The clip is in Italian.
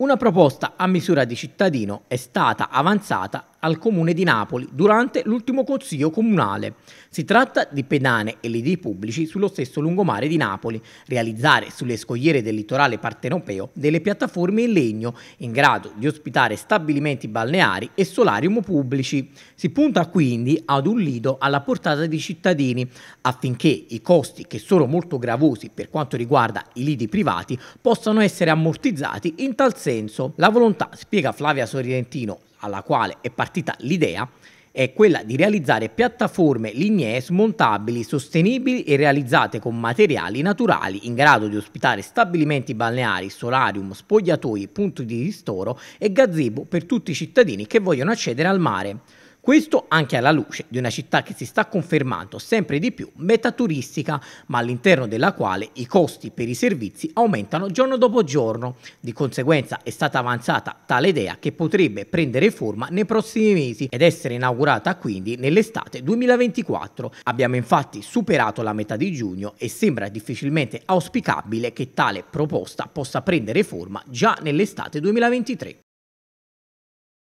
Una proposta a misura di cittadino è stata avanzata al comune di Napoli durante l'ultimo consiglio comunale. Si tratta di pedane e lidi pubblici sullo stesso lungomare di Napoli, realizzare sulle scogliere del litorale partenopeo delle piattaforme in legno in grado di ospitare stabilimenti balneari e solarium pubblici. Si punta quindi ad un lido alla portata dei cittadini affinché i costi che sono molto gravosi per quanto riguarda i lidi privati possano essere ammortizzati in tal senso. La volontà, spiega Flavia Sorrentino alla quale è partita l'idea è quella di realizzare piattaforme lignee smontabili, sostenibili e realizzate con materiali naturali in grado di ospitare stabilimenti balneari, solarium, spogliatoi, punti di ristoro e gazebo per tutti i cittadini che vogliono accedere al mare. Questo anche alla luce di una città che si sta confermando sempre di più metaturistica, ma all'interno della quale i costi per i servizi aumentano giorno dopo giorno. Di conseguenza è stata avanzata tale idea che potrebbe prendere forma nei prossimi mesi ed essere inaugurata quindi nell'estate 2024. Abbiamo infatti superato la metà di giugno e sembra difficilmente auspicabile che tale proposta possa prendere forma già nell'estate 2023.